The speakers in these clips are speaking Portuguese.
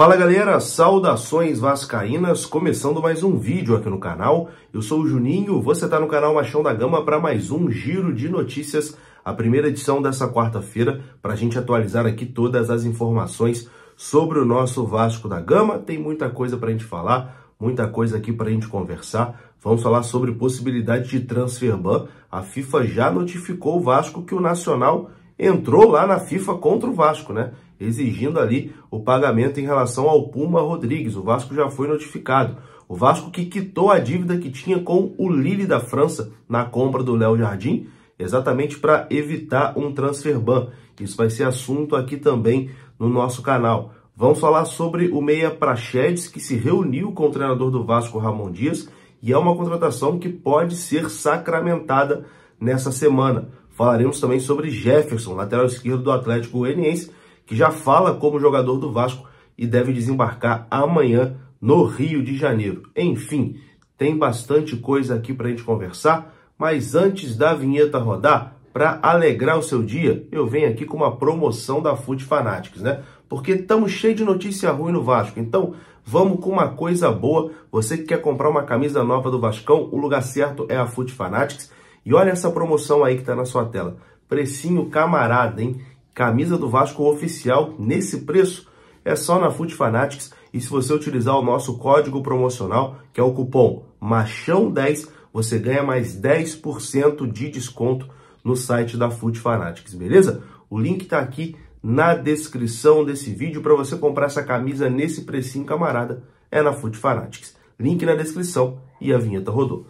Fala galera, saudações vascaínas, começando mais um vídeo aqui no canal. Eu sou o Juninho, você está no canal Machão da Gama para mais um Giro de Notícias, a primeira edição dessa quarta-feira, para a gente atualizar aqui todas as informações sobre o nosso Vasco da Gama. Tem muita coisa para a gente falar, muita coisa aqui para a gente conversar. Vamos falar sobre possibilidade de transfer ban. A FIFA já notificou o Vasco que o Nacional entrou lá na FIFA contra o Vasco, né? Exigindo ali o pagamento em relação ao Puma Rodrigues. O Vasco já foi notificado. O Vasco que quitou a dívida que tinha com o Lille da França na compra do Léo Jardim, exatamente para evitar um transfer ban. Isso vai ser assunto aqui também no nosso canal. Vamos falar sobre o meia Praxedes, que se reuniu com o treinador do Vasco, Ramon Dias, e é uma contratação que pode ser sacramentada nessa semana. Falaremos também sobre Jefferson, lateral esquerdo do Atlético Goianiense, que já fala como jogador do Vasco e deve desembarcar amanhã no Rio de Janeiro. Enfim, tem bastante coisa aqui para a gente conversar, mas antes da vinheta rodar, para alegrar o seu dia, eu venho aqui com uma promoção da Food Fanatics, né? Porque estamos cheios de notícia ruim no Vasco. Então, vamos com uma coisa boa. Você que quer comprar uma camisa nova do Vascão, o lugar certo é a Food Fanatics. E olha essa promoção aí que está na sua tela. Precinho camarada, hein? Camisa do Vasco oficial nesse preço é só na Foot Fanatics. E se você utilizar o nosso código promocional, que é o cupom MACHÃO10, você ganha mais 10% de desconto no site da Foot Fanatics, beleza? O link está aqui na descrição desse vídeo para você comprar essa camisa nesse precinho camarada. É na Foot Fanatics. Link na descrição e a vinheta rodou.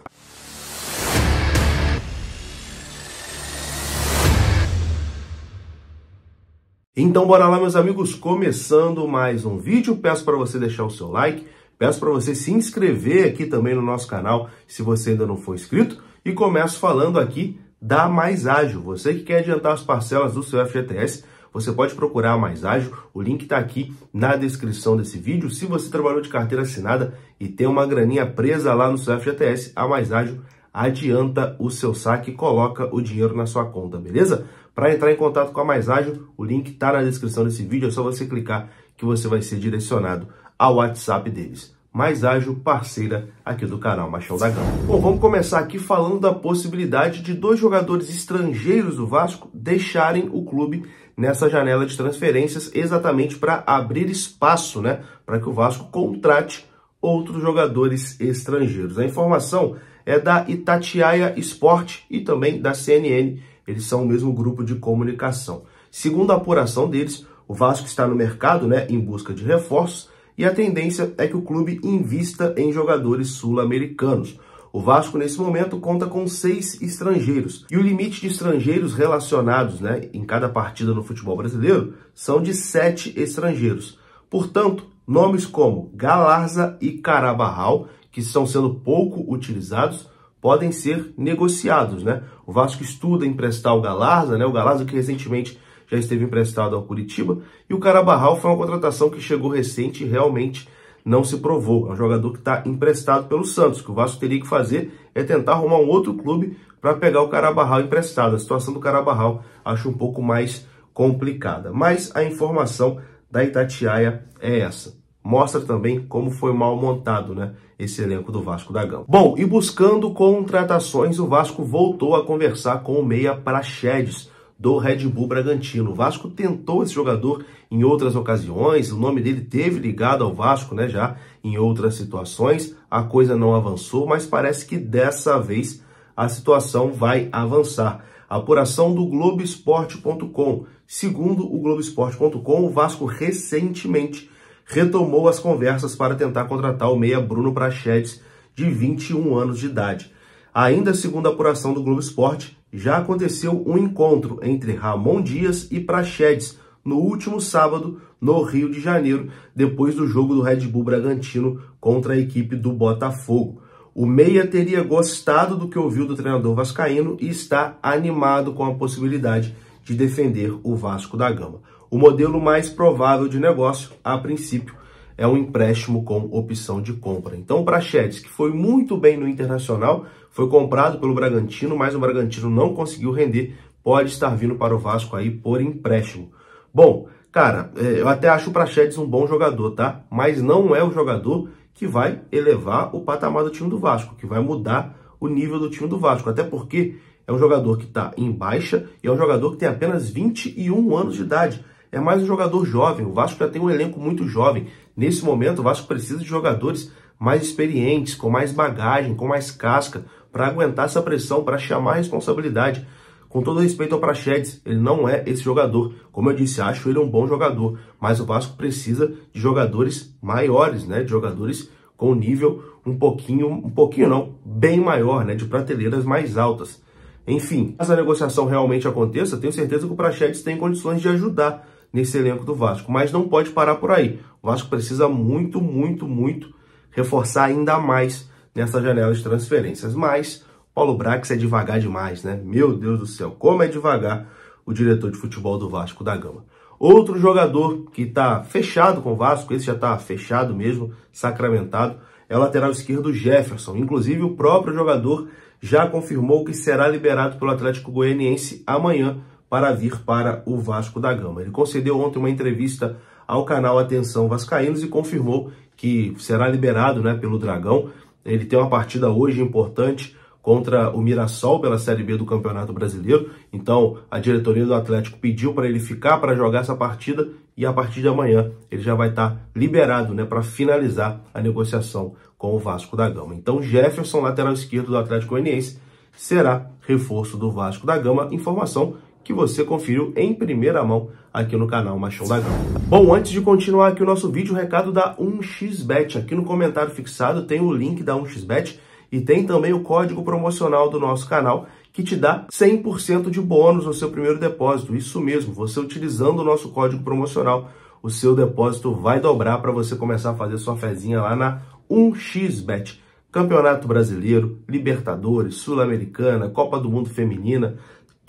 Então bora lá, meus amigos, começando mais um vídeo. Peço para você deixar o seu like, peço para você se inscrever aqui também no nosso canal, se você ainda não for inscrito, e começo falando aqui da Mais Ágil. Você que quer adiantar as parcelas do seu FGTS, você pode procurar a Mais Ágil, o link está aqui na descrição desse vídeo. Se você trabalhou de carteira assinada e tem uma graninha presa lá no seu FGTS, a Mais Ágil adianta o seu saque e coloca o dinheiro na sua conta, beleza? Para entrar em contato com a Mais Ágil, o link está na descrição desse vídeo, é só você clicar que você vai ser direcionado ao WhatsApp deles. Mais Ágil, parceira aqui do canal Machão da Gama. Bom, vamos começar aqui falando da possibilidade de dois jogadores estrangeiros do Vasco deixarem o clube nessa janela de transferências, exatamente para abrir espaço, né, para que o Vasco contrate outros jogadores estrangeiros. A informação é da Itatiaia Esporte e também da CNN. Eles são o mesmo grupo de comunicação. Segundo a apuração deles, o Vasco está no mercado né, em busca de reforços e a tendência é que o clube invista em jogadores sul-americanos. O Vasco, nesse momento, conta com seis estrangeiros. E o limite de estrangeiros relacionados né, em cada partida no futebol brasileiro são de sete estrangeiros. Portanto, nomes como Galarza e Carabarral que estão sendo pouco utilizados podem ser negociados, né? O Vasco estuda emprestar o Galarza, né? O Galarza que recentemente já esteve emprestado ao Curitiba e o Carabarral foi uma contratação que chegou recente e realmente não se provou. É um jogador que está emprestado pelo Santos. O que o Vasco teria que fazer é tentar arrumar um outro clube para pegar o Carabarral emprestado. A situação do Carabarral acho um pouco mais complicada. Mas a informação da Itatiaia é essa mostra também como foi mal montado né, esse elenco do Vasco da Gama. Bom, e buscando contratações, o Vasco voltou a conversar com o meia Praxedes, do Red Bull Bragantino. O Vasco tentou esse jogador em outras ocasiões, o nome dele teve ligado ao Vasco né, já em outras situações, a coisa não avançou, mas parece que dessa vez a situação vai avançar. Apuração do Globoesporte.com. Segundo o Globoesporte.com, o Vasco recentemente retomou as conversas para tentar contratar o meia Bruno Prachedes, de 21 anos de idade. Ainda segundo a apuração do Globo Esporte, já aconteceu um encontro entre Ramon Dias e Prachedes no último sábado no Rio de Janeiro, depois do jogo do Red Bull Bragantino contra a equipe do Botafogo. O Meia teria gostado do que ouviu do treinador vascaíno e está animado com a possibilidade de defender o Vasco da Gama. O modelo mais provável de negócio, a princípio, é um empréstimo com opção de compra. Então, o Praxedes, que foi muito bem no internacional, foi comprado pelo Bragantino, mas o Bragantino não conseguiu render, pode estar vindo para o Vasco aí por empréstimo. Bom, cara, é, eu até acho o Praxedes um bom jogador, tá? Mas não é o jogador que vai elevar o patamar do time do Vasco, que vai mudar o nível do time do Vasco, até porque é um jogador que está em baixa e é um jogador que tem apenas 21 anos de idade é mais um jogador jovem. O Vasco já tem um elenco muito jovem. Nesse momento, o Vasco precisa de jogadores mais experientes, com mais bagagem, com mais casca, para aguentar essa pressão, para chamar a responsabilidade. Com todo respeito ao Praxedes, ele não é esse jogador. Como eu disse, acho ele um bom jogador, mas o Vasco precisa de jogadores maiores, né? De jogadores com nível um pouquinho, um pouquinho não, bem maior, né? De prateleiras mais altas. Enfim, caso a negociação realmente aconteça, tenho certeza que o Praxedes tem condições de ajudar nesse elenco do Vasco. Mas não pode parar por aí. O Vasco precisa muito, muito, muito reforçar ainda mais nessa janela de transferências. Mas Paulo Brax é devagar demais, né? Meu Deus do céu, como é devagar o diretor de futebol do Vasco da Gama. Outro jogador que está fechado com o Vasco, esse já está fechado mesmo, sacramentado, é o lateral esquerdo Jefferson. Inclusive, o próprio jogador já confirmou que será liberado pelo Atlético Goianiense amanhã para vir para o Vasco da Gama. Ele concedeu ontem uma entrevista ao canal Atenção Vascaínos e confirmou que será liberado né, pelo Dragão. Ele tem uma partida hoje importante contra o Mirassol pela Série B do Campeonato Brasileiro. Então, a diretoria do Atlético pediu para ele ficar para jogar essa partida e a partir de amanhã ele já vai estar tá liberado, né, para finalizar a negociação com o Vasco da Gama. Então, Jefferson, lateral esquerdo do Atlético Goianiense, será reforço do Vasco da Gama. Informação que você conferiu em primeira mão aqui no canal Machão da Gama. Bom, antes de continuar aqui o nosso vídeo, o recado da 1xBet. Aqui no comentário fixado tem o link da 1xBet e tem também o código promocional do nosso canal que te dá 100% de bônus no seu primeiro depósito. Isso mesmo, você utilizando o nosso código promocional, o seu depósito vai dobrar para você começar a fazer sua fezinha lá na 1xBet. Campeonato Brasileiro, Libertadores, Sul-Americana, Copa do Mundo Feminina,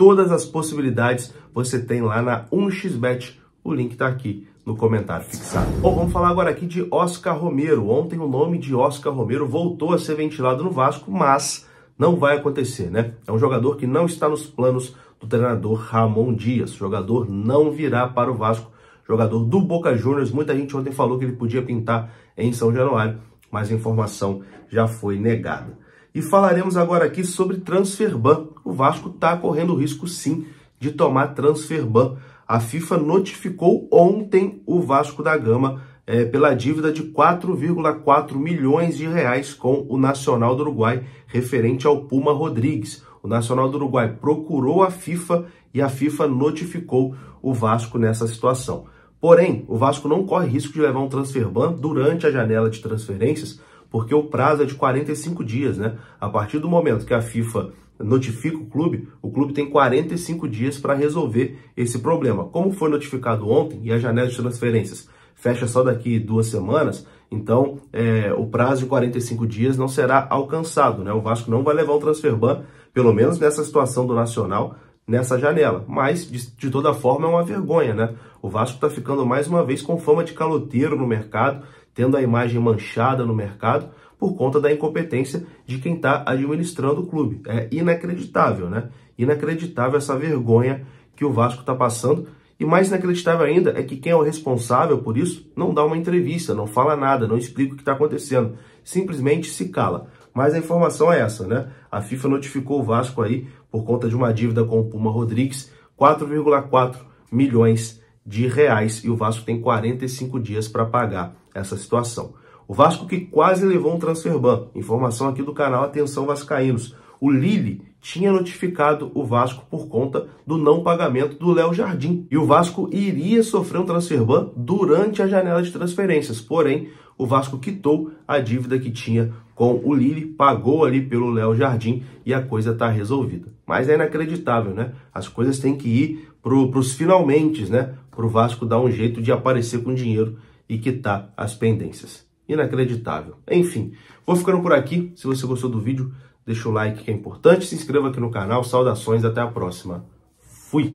todas as possibilidades você tem lá na 1xBet. O link está aqui no comentário fixado. Bom, vamos falar agora aqui de Oscar Romero. Ontem o nome de Oscar Romero voltou a ser ventilado no Vasco, mas não vai acontecer, né? É um jogador que não está nos planos do treinador Ramon Dias. O jogador não virá para o Vasco, jogador do Boca Juniors. Muita gente ontem falou que ele podia pintar em São Januário, mas a informação já foi negada. E falaremos agora aqui sobre transfer ban. O Vasco está correndo risco, sim, de tomar transfer ban. A FIFA notificou ontem o Vasco da Gama é, pela dívida de 4,4 milhões de reais com o Nacional do Uruguai, referente ao Puma Rodrigues. O Nacional do Uruguai procurou a FIFA e a FIFA notificou o Vasco nessa situação. Porém, o Vasco não corre risco de levar um transfer ban durante a janela de transferências, porque o prazo é de 45 dias, né? A partir do momento que a FIFA notifica o clube, o clube tem 45 dias para resolver esse problema. Como foi notificado ontem e a janela de transferências fecha só daqui duas semanas, então é, o prazo de 45 dias não será alcançado, né? O Vasco não vai levar o transfer ban, pelo menos nessa situação do Nacional, nessa janela. Mas, de, de toda forma, é uma vergonha, né? O Vasco está ficando mais uma vez com fama de caloteiro no mercado, tendo a imagem manchada no mercado por conta da incompetência de quem está administrando o clube. É inacreditável, né? Inacreditável essa vergonha que o Vasco está passando. E mais inacreditável ainda é que quem é o responsável por isso não dá uma entrevista, não fala nada, não explica o que está acontecendo, simplesmente se cala. Mas a informação é essa, né? A FIFA notificou o Vasco aí por conta de uma dívida com o Puma Rodrigues, 4,4 milhões de reais e o Vasco tem 45 dias para pagar essa situação. O Vasco que quase levou um transfer ban. Informação aqui do canal Atenção Vascaínos. O Lille tinha notificado o Vasco por conta do não pagamento do Léo Jardim. E o Vasco iria sofrer um transfer ban durante a janela de transferências. Porém, o Vasco quitou a dívida que tinha com o Lille, pagou ali pelo Léo Jardim e a coisa está resolvida. Mas é inacreditável, né? As coisas têm que ir para os finalmente, né? Para o Vasco dar um jeito de aparecer com dinheiro e quitar as pendências. Inacreditável. Enfim, vou ficando por aqui. Se você gostou do vídeo, deixa o like que é importante, se inscreva aqui no canal. Saudações, até a próxima.